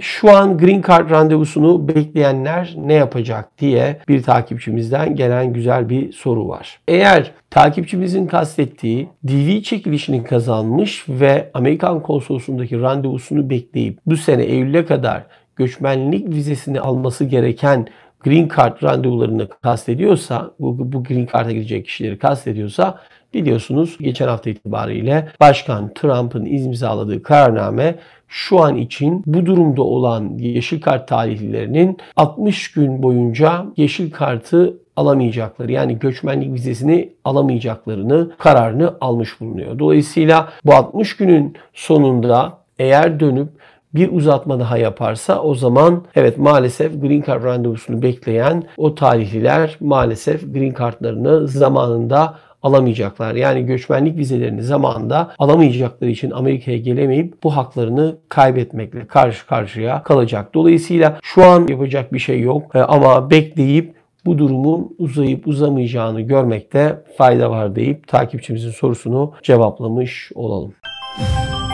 şu an Green Card randevusunu bekleyenler ne yapacak diye bir takipçimizden gelen güzel bir soru var. Eğer takipçimizin kastettiği DV çekilişini kazanmış ve Amerikan konsolosundaki randevusunu bekleyip bu sene Eylül'e kadar göçmenlik vizesini alması gereken green card randevularını kastediyorsa, bu, bu green card'a girecek kişileri kastediyorsa biliyorsunuz geçen hafta itibariyle Başkan Trump'ın imzaladığı kararname şu an için bu durumda olan yeşil kart talihlilerinin 60 gün boyunca yeşil kartı alamayacakları yani göçmenlik vizesini alamayacaklarını kararını almış bulunuyor. Dolayısıyla bu 60 günün sonunda eğer dönüp bir uzatma daha yaparsa o zaman evet maalesef green card randevusunu bekleyen o talihliler maalesef green cardlarını zamanında alamayacaklar. Yani göçmenlik vizelerini zamanında alamayacakları için Amerika'ya gelemeyip bu haklarını kaybetmekle karşı karşıya kalacak. Dolayısıyla şu an yapacak bir şey yok e, ama bekleyip bu durumun uzayıp uzamayacağını görmekte fayda var deyip takipçimizin sorusunu cevaplamış olalım. Müzik